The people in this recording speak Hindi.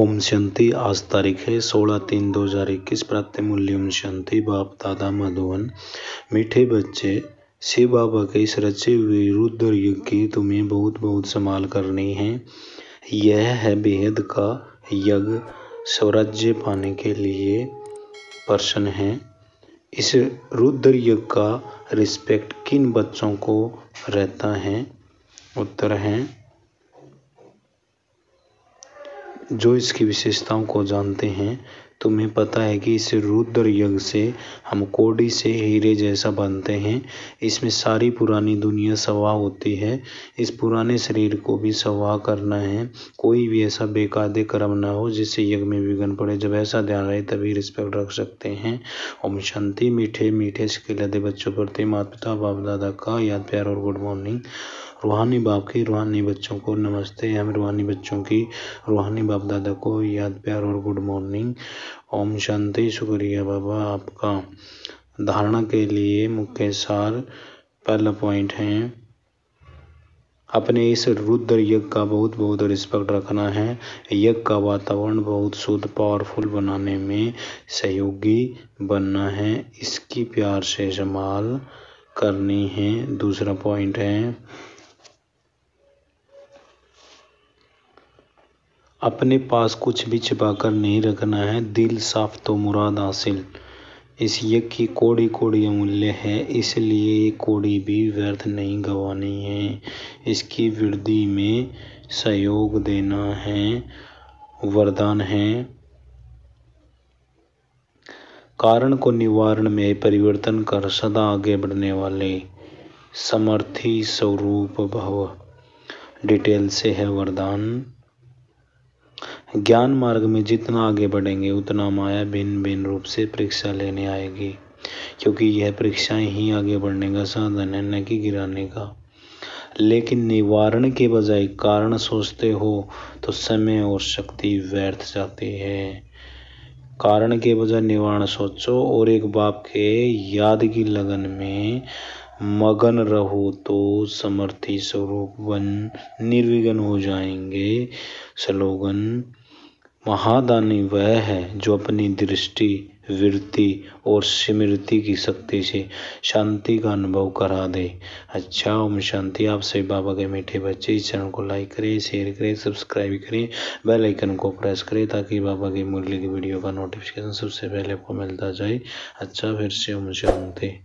ओम शांति आज तारीख है सोलह तीन दो हजार इक्कीस प्रातमूल्य मूल्य ओम शांति बाप दादा मधुवन मीठे बच्चे शिव बाबा के इस रचे हुए रुद्र युग की तुम्हें बहुत बहुत संभाल करनी है यह है बेहद का यज्ञ स्वराज्य पाने के लिए प्रश्न है इस रुद्र युग का रिस्पेक्ट किन बच्चों को रहता है उत्तर हैं जो इसकी विशेषताओं को जानते हैं तुम्हें पता है कि इस रुद्र यज्ञ से हम कोडी से हीरे जैसा बनते हैं इसमें सारी पुरानी दुनिया सवा होती है इस पुराने शरीर को भी सवा करना है कोई भी ऐसा बेकायदे कर्म ना हो जिससे यज्ञ में विघन पड़े जब ऐसा ध्यान रहे तभी रिस्पेक्ट रख सकते हैं ओम शांति मीठे मीठे सिखिलाते बच्चों प्रति माता पिता बाप दादा का याद प्यार और गुड मॉर्निंग रूहानी बाप के रूहानी बच्चों को नमस्ते हम रूहानी बच्चों की रूहानी बाप दादा को याद प्यार और गुड मॉर्निंग ओम शांति शुक्रिया बाबा आपका धारणा के लिए मुख्य सार पहला पॉइंट है अपने इस रुद्र यज्ञ का बहुत बहुत रिस्पेक्ट रखना है यज्ञ का वातावरण बहुत शुद्ध पावरफुल बनाने में सहयोगी बनना है इसकी प्यार से संभाल करनी है दूसरा पॉइंट है अपने पास कुछ भी छिपा कर नहीं रखना है दिल साफ तो मुराद हासिल इस यज्ञ की कोड़ी कोड़ी अमूल्य है इसलिए ये कोड़ी भी व्यर्थ नहीं गंवानी है इसकी वृद्धि में सहयोग देना है वरदान है कारण को निवारण में परिवर्तन कर सदा आगे बढ़ने वाले समर्थी स्वरूप भव डिटेल से है वरदान ज्ञान मार्ग में जितना आगे बढ़ेंगे उतना माया भिन्न भिन्न रूप से परीक्षा लेने आएगी क्योंकि यह परीक्षाएं ही आगे बढ़ने का साधन है न कि गिराने का लेकिन निवारण के बजाय कारण सोचते हो तो समय और शक्ति व्यर्थ जाती है कारण के बजाय निवारण सोचो और एक बाप के याद की लगन में मगन रहो तो समर्थी स्वरूप बन निर्विघन हो जाएंगे स्लोगन महादानी वह है जो अपनी दृष्टि वृत्ति और स्मृति की शक्ति से शांति का अनुभव करा दे अच्छा ओम शांति आप सभी बाबा के मीठे बच्चे इस चैनल को लाइक करें शेयर करें सब्सक्राइब करें बेल आइकन को प्रेस करें ताकि बाबा की मुरली की वीडियो का नोटिफिकेशन सबसे पहले आपको मिलता जाए अच्छा फिर से ओम शांति